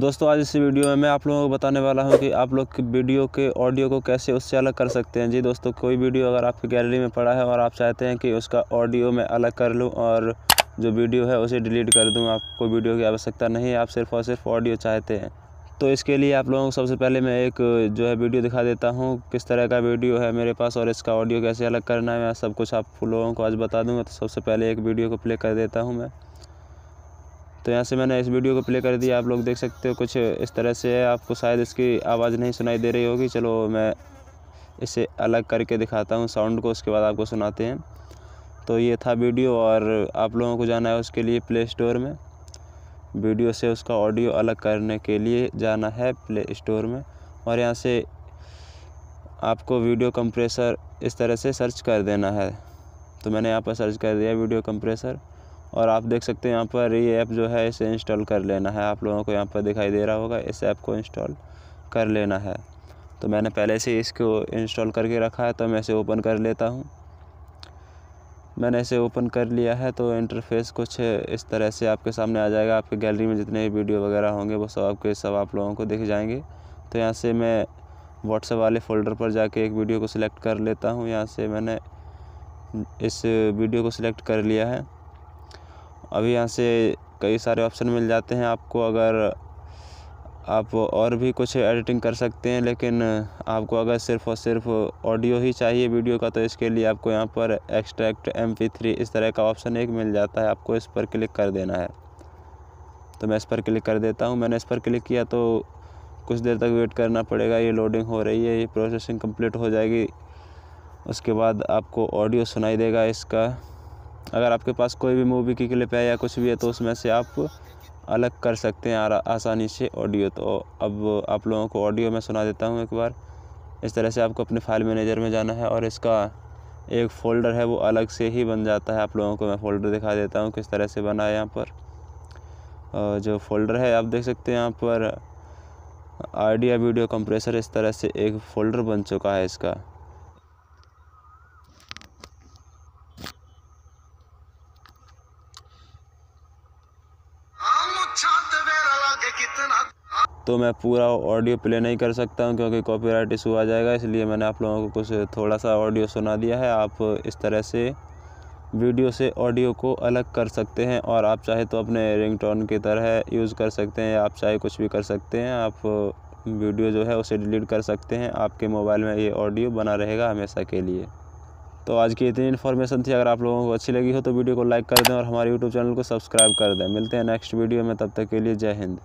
दोस्तों आज इस वीडियो में मैं आप लोगों को बताने वाला हूं कि आप लोग वीडियो के ऑडियो को कैसे उससे अलग कर सकते हैं जी दोस्तों कोई वीडियो अगर आपकी गैलरी में पड़ा है और आप चाहते हैं कि उसका ऑडियो मैं अलग कर लूँ और जो वीडियो है उसे डिलीट कर दूँ आपको वीडियो की आवश्यकता नहीं है आप सिर्फ और सिर्फ ऑडियो चाहते हैं तो इसके लिए आप लोगों को सबसे पहले मैं एक जो है वीडियो दिखा देता हूँ किस तरह का वीडियो है मेरे पास और इसका ऑडियो कैसे अलग करना है मैं सब कुछ आप लोगों को आज बता दूँगा तो सबसे पहले एक वीडियो को प्ले कर देता हूँ मैं तो यहाँ से मैंने इस वीडियो को प्ले कर दिया आप लोग देख सकते हो कुछ इस तरह से है आपको शायद इसकी आवाज़ नहीं सुनाई दे रही होगी चलो मैं इसे अलग करके दिखाता हूँ साउंड को उसके बाद आपको सुनाते हैं तो ये था वीडियो और आप लोगों को जाना है उसके लिए प्ले स्टोर में वीडियो से उसका ऑडियो अलग करने के लिए जाना है प्ले स्टोर में और यहाँ से आपको वीडियो कंप्रेसर इस तरह से सर्च कर देना है तो मैंने यहाँ पर सर्च कर दिया वीडियो कंप्रेसर और आप देख सकते हैं यहाँ पर ये ऐप जो है इसे इंस्टॉल कर लेना है आप लोगों को यहाँ पर दिखाई दे रहा होगा इस ऐप को इंस्टॉल कर लेना है तो मैंने पहले से इसको इंस्टॉल करके रखा है तो मैं इसे ओपन कर लेता हूँ मैंने इसे ओपन कर लिया है तो इंटरफेस कुछ इस तरह से आपके सामने आ जाएगा आपके गैलरी में जितने भी वीडियो वगैरह होंगे वो सब आपके सब आप लोगों को दिख जाएंगे तो यहाँ से मैं व्हाट्सएप वाले फ़ोल्डर पर जाके एक वीडियो को सिलेक्ट कर लेता हूँ यहाँ से मैंने इस वीडियो को सिलेक्ट कर लिया है अभी यहाँ से कई सारे ऑप्शन मिल जाते हैं आपको अगर आप और भी कुछ एडिटिंग कर सकते हैं लेकिन आपको अगर सिर्फ और सिर्फ ऑडियो ही चाहिए वीडियो का तो इसके लिए आपको यहाँ पर एक्सट्रैक्ट एम पी इस तरह का ऑप्शन एक मिल जाता है आपको इस पर क्लिक कर देना है तो मैं इस पर क्लिक कर देता हूँ मैंने इस पर क्लिक किया तो कुछ देर तक वेट करना पड़ेगा ये लोडिंग हो रही है ये प्रोसेसिंग कम्प्लीट हो जाएगी उसके बाद आपको ऑडियो सुनाई देगा इसका अगर आपके पास कोई भी मूवी की क्लिप है या कुछ भी है तो उसमें से आप अलग कर सकते हैं आसानी से ऑडियो तो अब आप लोगों को ऑडियो मैं सुना देता हूँ एक बार इस तरह से आपको अपने फाइल मैनेजर में जाना है और इसका एक फ़ोल्डर है वो अलग से ही बन जाता है आप लोगों को मैं फ़ोल्डर दिखा देता हूँ किस तरह से बना है यहाँ पर जो फ़ोल्डर है आप देख सकते हैं यहाँ पर आइडिया वीडियो कंप्रेसर इस तरह से एक फ़ोल्डर बन चुका है इसका तो मैं पूरा ऑडियो प्ले नहीं कर सकता हूँ क्योंकि कॉपीराइट इशू आ जाएगा इसलिए मैंने आप लोगों को कुछ थोड़ा सा ऑडियो सुना दिया है आप इस तरह से वीडियो से ऑडियो को अलग कर सकते हैं और आप चाहे तो अपने रिंगटोन की तरह यूज़ कर सकते हैं आप चाहे कुछ भी कर सकते हैं आप वीडियो जो है उसे डिलीट कर सकते हैं आपके मोबाइल में ये ऑडियो बना रहेगा हमेशा के लिए तो आज की इतनी इन्फॉर्मेशन थी अगर आप लोगों को अच्छी लगी हो तो वीडियो को लाइक कर दें और हमारे यूट्यूब चैनल को सब्सक्राइब कर दें मिलते हैं नेक्स्ट वीडियो में तब तक के लिए जय हिंद